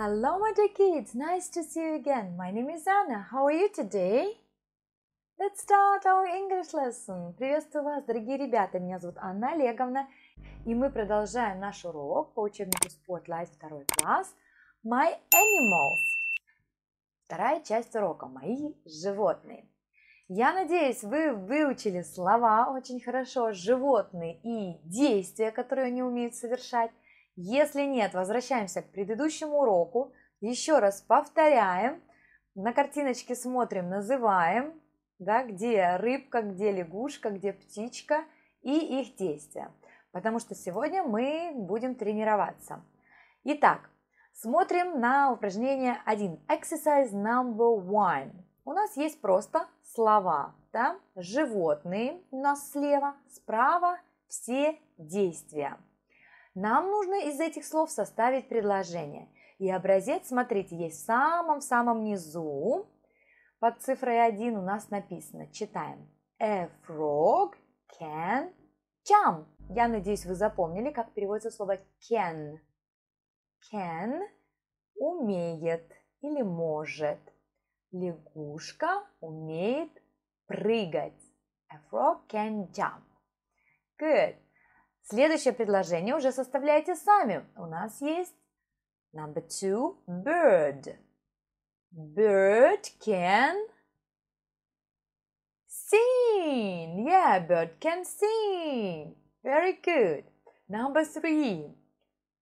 Hello, my dear kids. Nice to see you again. My name is Anna. How are you today? Let's start our English lesson. Приветствую вас, дорогие ребята. Меня зовут Анна Олеговна. И мы продолжаем наш урок по учебнику Spotlight второй класс My Animals. Вторая часть урока «Мои животные». Я надеюсь, вы выучили слова очень хорошо, животные и действия, которые они умеют совершать. Если нет, возвращаемся к предыдущему уроку. Еще раз повторяем. На картиночке смотрим, называем, да, где рыбка, где лягушка, где птичка и их действия. Потому что сегодня мы будем тренироваться. Итак, смотрим на упражнение 1. Exercise number one. У нас есть просто слова. Да? Животные у нас слева, справа все действия. Нам нужно из этих слов составить предложение. И образец, смотрите, есть в самом-самом низу. Под цифрой 1 у нас написано, читаем. A frog can jump. Я надеюсь, вы запомнили, как переводится слово can. Can умеет или может. Лягушка умеет прыгать. A frog can jump. Good. Следующее предложение уже составляйте сами. У нас есть number two bird. Bird can sing. Yeah, bird can sing. Very good. Number three,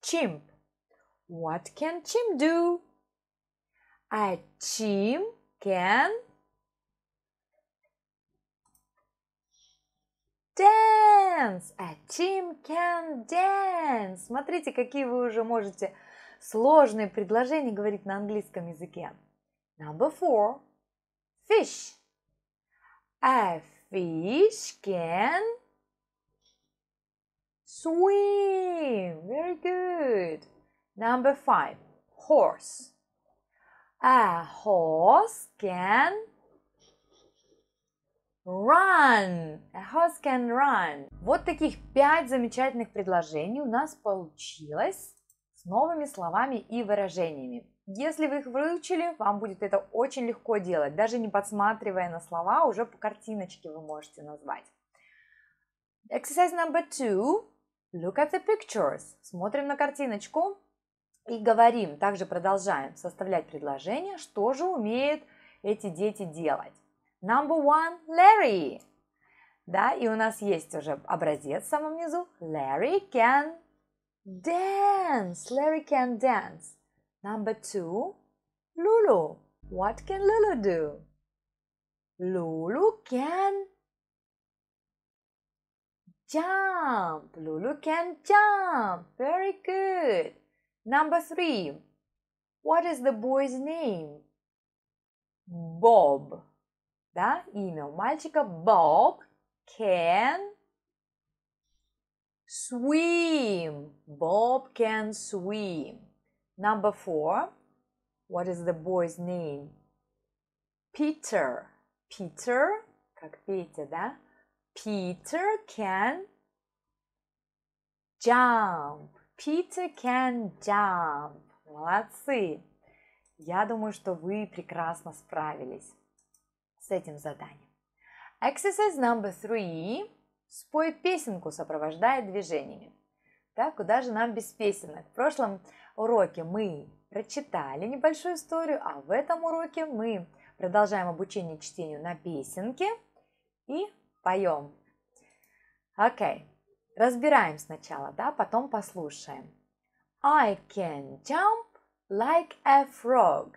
chimp. What can chimp do? A chimp can dance, a team can dance. Смотрите, какие вы уже можете сложные предложения говорить на английском языке. Number four. Fish. A fish can swim. Very good. Number five. Horse. A horse can run. A horse can run. Вот таких пять замечательных предложений у нас получилось с новыми словами и выражениями. Если вы их выучили, вам будет это очень легко делать, даже не подсматривая на слова, уже по картиночке вы можете назвать. Exercise number two. Look at the pictures. Смотрим на картиночку и говорим. Также продолжаем составлять предложение, что же умеют эти дети делать. Number one, Larry. Да, и у нас есть уже образец в самом низу. Larry can dance. Larry can dance. Number two, Lulu. What can Lulu do? Lulu can jump. Lulu can jump. Very good. Number three. What is the boy's name? Bob. да, имя у мальчика Боб can swim. Bob can swim. Number four. What is the boy's name? Peter. Peter, как Петя, да? Peter can jump. Peter can jump. Молодцы. Я думаю, что вы прекрасно справились с этим заданием. Exercise number three. Спой песенку, сопровождая движениями. Так, куда же нам без песенок? В прошлом уроке мы прочитали небольшую историю, а в этом уроке мы продолжаем обучение чтению на песенке и поем. Окей, okay. разбираем сначала, да, потом послушаем. I can jump like a frog.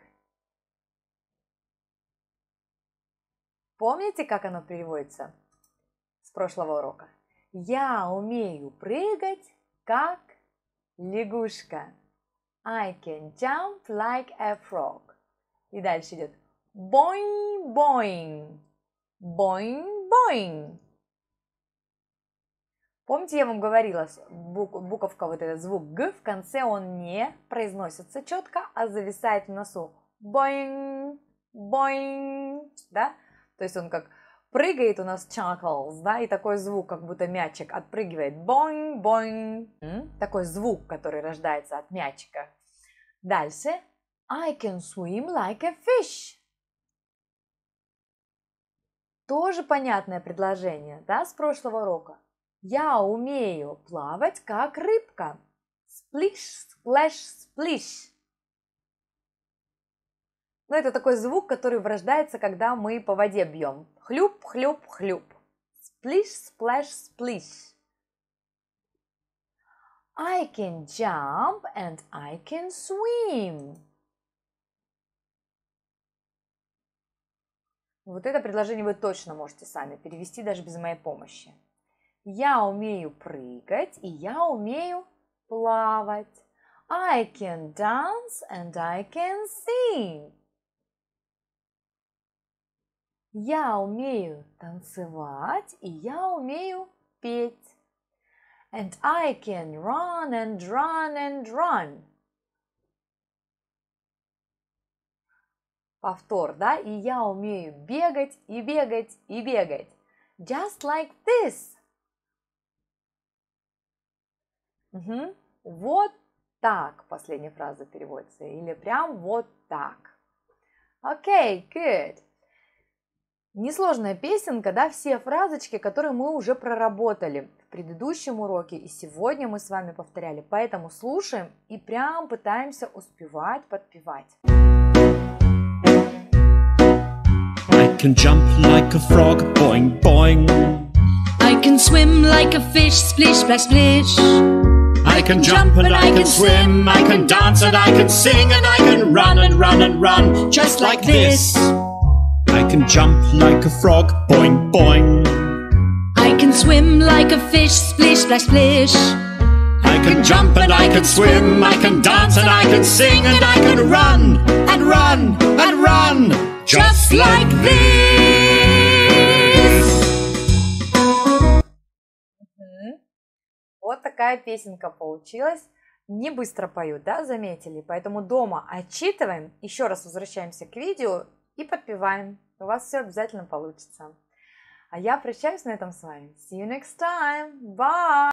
Помните, как оно переводится с прошлого урока? Я умею прыгать, как лягушка. I can jump like a frog. И дальше идет boing, boing, boing, boing. Помните, я вам говорила, буковка, вот этот звук «г» в конце он не произносится четко, а зависает в носу. Боинг, боинг, да? То есть он как прыгает у нас chuckles, да, и такой звук, как будто мячик отпрыгивает. Бонь, бонь. Такой звук, который рождается от мячика. Дальше. I can swim like a fish. Тоже понятное предложение, да, с прошлого урока. Я умею плавать, как рыбка. Сплиш, сплэш, сплиш. Но ну, это такой звук, который врождается, когда мы по воде бьем. Хлюп, хлюп, хлюп. Сплиш, сплэш, сплиш. I can jump and I can swim. Вот это предложение вы точно можете сами перевести даже без моей помощи. Я умею прыгать и я умею плавать. I can dance and I can sing. Я умею танцевать и я умею петь. And I can run and run and run. Повтор, да? И я умею бегать и бегать и бегать. Just like this. Угу. Вот так последняя фраза переводится. Или прям вот так. Окей, okay, good. Несложная песенка, да, все фразочки, которые мы уже проработали в предыдущем уроке и сегодня мы с вами повторяли. Поэтому слушаем и прям пытаемся успевать подпевать. I can jump like a frog, boing, boing. I can swim like a fish, splish, splash, splish. I can jump and I can swim, I can dance and I can sing and I can run and run and run, just like this. I can jump like a frog, boing, boing. I can swim like a fish, splish, splash, splish. I can jump and I can swim, I can dance and I can sing and I can run and run and run just like this. Вот такая песенка получилась. Не быстро поют, да, заметили? Поэтому дома отчитываем. Еще раз возвращаемся к видео и подпеваем. У вас все обязательно получится. А я прощаюсь на этом с вами. See you next time. Bye!